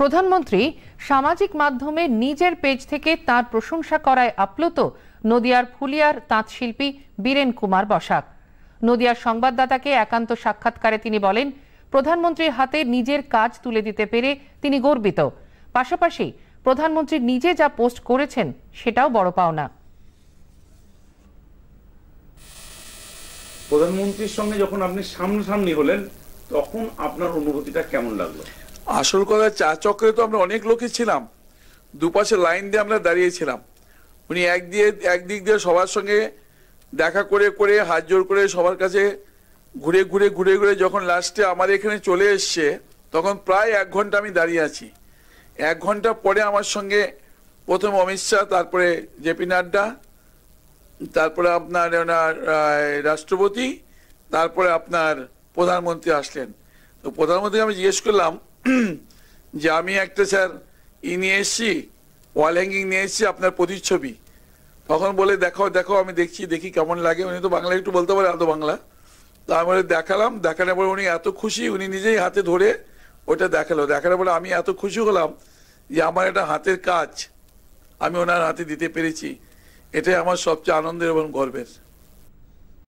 প্রধানমন্ত্রী সামাজিক মাধ্যমে নিজের পেজ থেকে তার প্রশংসা করায় আপ্লুত নদিয়ার ফুলিয়ার তাঁতশিল্পী বীরেন কুমার বসাক নদিয়ার সংবাদদাতাকে একান্ত সাক্ষাৎকারে তিনি বলেন প্রধানমন্ত্রীর হাতে নিজের কাজ তুলে দিতে পেরে তিনি গর্বিত পাশাপাশি প্রধানমন্ত্রী নিজে যা পোস্ট করেছেন সেটাও বড় পাওনা প্রধানমন্ত্রীর সঙ্গে যখন আপনি সামনাসামনি হলেন তখন আপনার অনুভূতিটা কেমন লাগলো আসল কথা চা চক্রে তো আমরা অনেক লোকই ছিলাম দুপাশে লাইন দিয়ে আমরা দাঁড়িয়েছিলাম উনি এক দিয়ে একদিক দিয়ে সবার সঙ্গে দেখা করে করে হাত জোর করে সবার কাছে ঘুরে ঘুরে ঘুরে ঘুরে যখন লাস্টে আমার এখানে চলে এসছে তখন প্রায় এক ঘন্টা আমি দাঁড়িয়ে আছি এক ঘন্টা পরে আমার সঙ্গে প্রথম অমিত শাহ তারপরে জেপি নাড্ডা তারপরে আপনার ওনার রাষ্ট্রপতি তারপরে আপনার প্রধানমন্ত্রী আসলেন তো প্রধানমন্ত্রী আমি জিজ্ঞেস করলাম যে আমি একটা স্যার ই নিয়ে এসছি ওয়াল হ্যাঙ্গিং নিয়ে এসছি আপনার প্রতিচ্ছবি তখন বলে দেখো দেখো আমি দেখছি দেখি কেমন লাগে উনি তো বাংলা একটু বলতে পারে আদৌ বাংলা তারপরে দেখালাম দেখানোর পরে উনি এত খুশি উনি নিজেই হাতে ধরে ওটা দেখালো দেখানোর পরে আমি এত খুশি হলাম যে আমার এটা হাতের কাজ আমি ওনার হাতে দিতে পেরেছি এটাই আমার সবচেয়ে আনন্দের এবং গর্বের